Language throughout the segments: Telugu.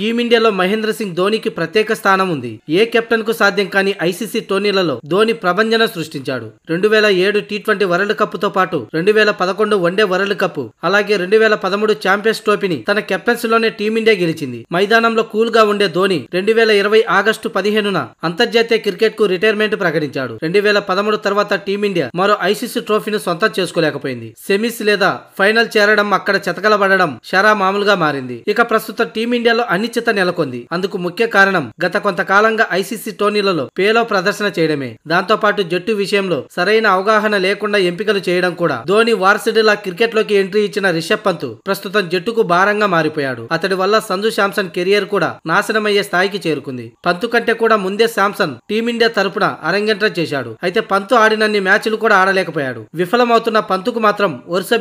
టీమిండియాలో మహేంద్ర సింగ్ ధోనికి ప్రత్యేక స్థానం ఉంది ఏ కెప్టెన్ కు సాధ్యం కాని ఐసీసీ టోర్నీలలో ధోని ప్రభంజన సృష్టించాడు రెండు వేల ఏడు టీ ట్వంటీ వరల్డ్ కప్ తో పాటు రెండు వేల పదకొండు వన్డే వరల్డ్ కప్ అలాగే రెండు వేల పదమూడు ఛాంపియన్స్ ట్రోఫీని తన కెప్టెన్స్ లోనే టీమిండియా గెలిచింది మైదానంలో కూల్ గా ఉండే ధోని రెండు వేల ఇరవై ఆగస్టు పదిహేనున అంతర్జాతీయ క్రికెట్ కు రిటైర్మెంట్ ప్రకటించాడు రెండు వేల పదమూడు తర్వాత టీమిండియా మరో ఐసీసీ ట్రోఫీని సొంతం చేసుకోలేకపోయింది సెమీస్ లేదా ఫైనల్ చేరడం అక్కడ చెతకలబడడం షరా మామూలుగా మారింది ఇక ప్రస్తుతం టీమిండియాలో అన్ని అనిశ్చిత నెలకొంది అందుకు ముఖ్య కారణం గత కొంతకాలంగా ఐసీసీ టోర్నీలలో పేలో ప్రదర్శన చేయడమే దాంతో పాటు జట్టు విషయంలో సరైన అవగాహన లేకుండా ఎంపికలు చేయడం కూడా ధోని వార్సిడిలా క్రికెట్ లోకి ఎంట్రీ ఇచ్చిన రిషబ్ పంత్ ప్రస్తుతం జట్టుకు భారంగా మారిపోయాడు అతడి వల్ల సంజు శాంసన్ కెరియర్ కూడా నాశనమయ్యే స్థాయికి చేరుకుంది పంతు కంటే కూడా ముందే శాంసన్ టీమిండియా తరపున అరంగేట్రం చేశాడు అయితే పంతు ఆడినన్ని మ్యాచ్లు కూడా ఆడలేకపోయాడు విఫలమవుతున్న పంతుకు మాత్రం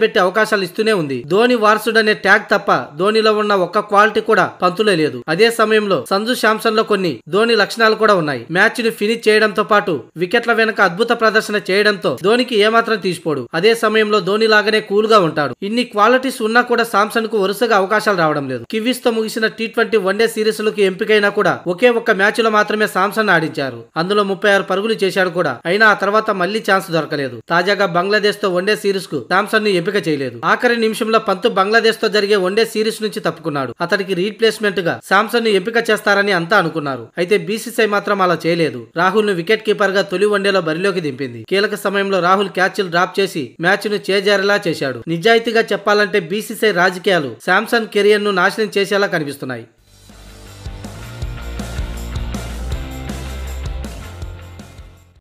పెట్టే అవకాశాలు ఇస్తూనే ఉంది ధోని వారసుడనే ట్యాగ్ తప్ప ధోనిలో ఉన్న ఒక్క క్వాలిటీ కూడా పంతులో లేదు అదే సమయంలో సంజు శాంసన్ లో కొన్ని ధోని లక్షణాలు కూడా ఉన్నాయి మ్యాచ్ ని ఫినిష్ చేయడంతో పాటు వికెట్ల వెనుక అద్భుత ప్రదర్శన చేయడంతో ధోనికి ఏమాత్రం తీసిపోడు అదే సమయంలో ధోని లాగానే కూల్ గా ఉంటాడు ఇన్ని క్వాలిటీస్ ఉన్నా కూడా సామ్సన్ కు వరుసగా అవకాశాలు రావడం లేదు కివీస్ తో ముగిసిన టీ ట్వంటీ వన్డే సిరీస్ లకు ఎంపికైనా కూడా ఒకే ఒక్క మ్యాచ్ లో మాత్రమే శాంసన్ ఆడించారు అందులో ముప్పై ఆరు పరుగులు చేశాడు కూడా అయినా ఆ తర్వాత మళ్లీ ఛాన్స్ దొరకలేదు తాజాగా బంగ్లాదేశ్ తో వన్డే సిరీస్ కు శాంసన్ ని ఎంపిక చేయలేదు ఆఖరి నిమిషంలో పంతు బంగ్లాదేశ్ తో జరిగే వన్డే సిరీస్ నుంచి తప్పుకున్నాడు అతడికి రీప్లేస్మెంట్ కోచ్గా శాంసన్ ను ఎంపిక చేస్తారని అంతా అనుకున్నారు అయితే బీసీసీఐ మాత్రం అలా చేయలేదు రాహుల్ ను వికెట్ కీపర్ గా తొలి వన్డేలో బరిలోకి దింపింది కీలక సమయంలో రాహుల్ క్యాచ్లు డ్రాప్ చేసి మ్యాచ్ ను చేజారేలా చేశాడు నిజాయితీగా చెప్పాలంటే బీసీసీఐ రాజకీయాలు శాంసన్ కెరియర్ ను నాశనం చేసేలా కనిపిస్తున్నాయి